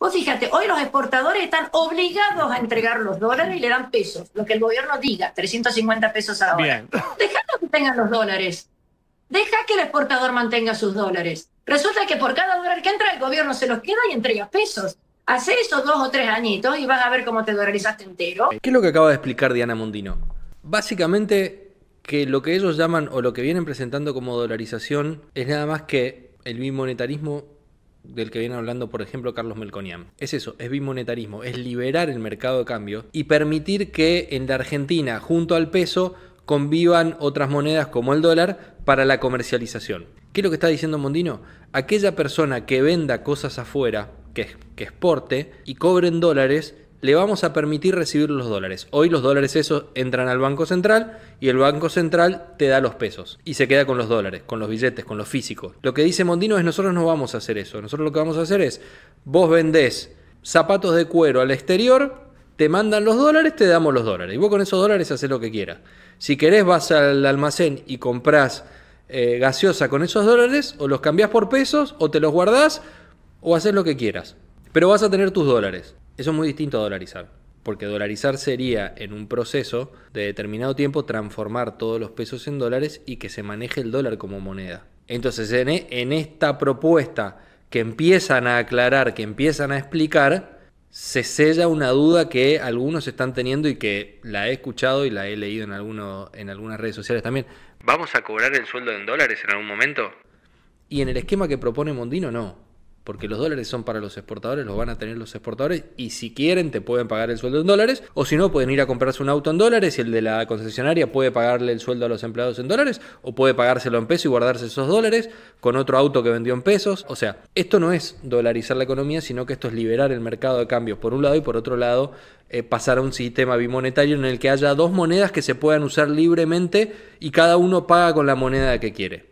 Vos fíjate, hoy los exportadores están obligados a entregar los dólares y le dan pesos, lo que el gobierno diga, 350 pesos ahora. Deja que tengan los dólares. Deja que el exportador mantenga sus dólares. Resulta que por cada dólar que entra, el gobierno se los queda y entrega pesos. Hacé esos dos o tres añitos y vas a ver cómo te dolarizaste entero. ¿Qué es lo que acaba de explicar Diana Mundino? Básicamente que lo que ellos llaman o lo que vienen presentando como dolarización es nada más que el bimonetarismo del que viene hablando, por ejemplo, Carlos Melconian. Es eso, es bimonetarismo, es liberar el mercado de cambio y permitir que en la Argentina, junto al peso, convivan otras monedas como el dólar para la comercialización. ¿Qué es lo que está diciendo Mondino? Aquella persona que venda cosas afuera, que, que exporte y cobre en dólares, le vamos a permitir recibir los dólares. Hoy los dólares esos entran al Banco Central y el Banco Central te da los pesos y se queda con los dólares, con los billetes, con los físicos. Lo que dice Mondino es nosotros no vamos a hacer eso. Nosotros lo que vamos a hacer es, vos vendés zapatos de cuero al exterior, te mandan los dólares, te damos los dólares. Y vos con esos dólares haces lo que quieras. Si querés vas al almacén y compras eh, gaseosa con esos dólares, o los cambiás por pesos, o te los guardás, o haces lo que quieras. Pero vas a tener tus dólares. Eso es muy distinto a dolarizar, porque dolarizar sería en un proceso de determinado tiempo transformar todos los pesos en dólares y que se maneje el dólar como moneda. Entonces, en, e, esta propuesta que empiezan a aclarar, que empiezan a explicar, se sella una duda que algunos están teniendo y que la he escuchado y la he leído en, en algunas redes sociales también. ¿Vamos a cobrar el sueldo en dólares en algún momento? Y en el esquema que propone Mondino no porque los dólares son para los exportadores, los van a tener los exportadores y si quieren te pueden pagar el sueldo en dólares o si no pueden ir a comprarse un auto en dólares y el de la concesionaria puede pagarle el sueldo a los empleados en dólares o puede pagárselo en pesos y guardarse esos dólares con otro auto que vendió en pesos. O sea, esto no es dolarizar la economía, sino que esto es liberar el mercado de cambios por un lado y por otro lado eh, pasar a un sistema bimonetario en el que haya dos monedas que se puedan usar libremente y cada uno paga con la moneda que quiere.